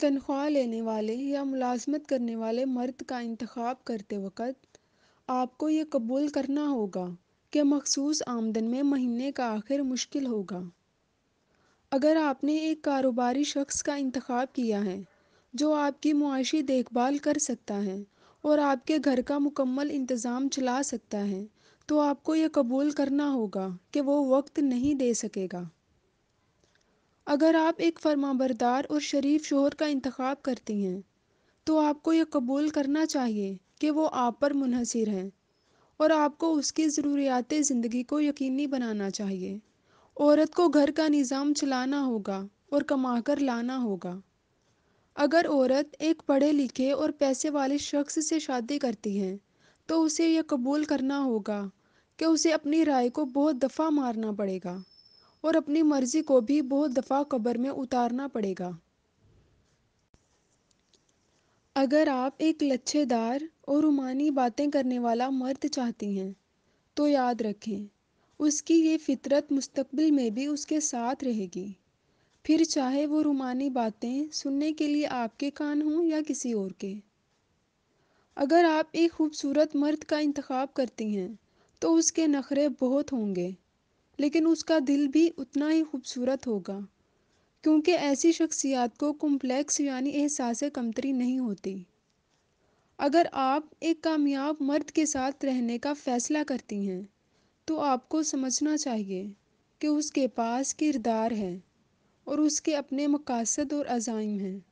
तनख्वाह लेने वाले या मुलाज़मत करने वाले मर्द का इंतखब करते वक्त आपको ये कबूल करना होगा कि मख़सूस आमदन में महीने का आखिर मुश्किल होगा अगर आपने एक कारोबारी शख्स का इंतखब किया है जो आपकी मुआशी देखभाल कर सकता है और आपके घर का मुकम्मल इंतज़ाम चला सकता है तो आपको यह कबूल करना होगा कि वो वक्त नहीं दे सकेगा अगर आप एक फरमाबरदार और शरीफ शोहर का इंतखब करती हैं तो आपको यह कबूल करना चाहिए कि वो आप पर मुनहसर हैं और आपको उसकी ज़रूरियात ज़िंदगी को यकीनी बनाना चाहिए औरत को घर का निज़ाम चलाना होगा और कमा कर लाना होगा अगर औरत एक पढ़े लिखे और पैसे वाले शख्स से शादी करती है तो उसे यह कबूल करना होगा कि उसे अपनी राय को बहुत दफ़ा मारना पड़ेगा और अपनी मर्जी को भी बहुत दफ़ा कब्र में उतारना पड़ेगा अगर आप एक लच्छेदार और रुमानी बातें करने वाला मर्द चाहती हैं तो याद रखें उसकी ये फितरत मुस्तबिल में भी उसके साथ रहेगी फिर चाहे वो रुमानी बातें सुनने के लिए आपके कान हों या किसी और के अगर आप एक खूबसूरत मर्द का इंतखब करती हैं तो उसके नखरे बहुत होंगे लेकिन उसका दिल भी उतना ही खूबसूरत होगा क्योंकि ऐसी शख्सियात को कॉम्प्लेक्स यानी एहसास कमतरी नहीं होती अगर आप एक कामयाब मर्द के साथ रहने का फ़ैसला करती हैं तो आपको समझना चाहिए कि उसके पास किरदार है और उसके अपने मकासद और अजाइम हैं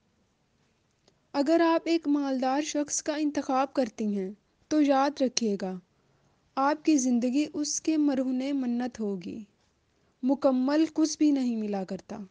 अगर आप एक मालदार शख्स का इंतखब करती हैं तो याद रखिएगा आपकी ज़िंदगी उसके मरहुने मन्नत होगी मुकम्मल कुछ भी नहीं मिला करता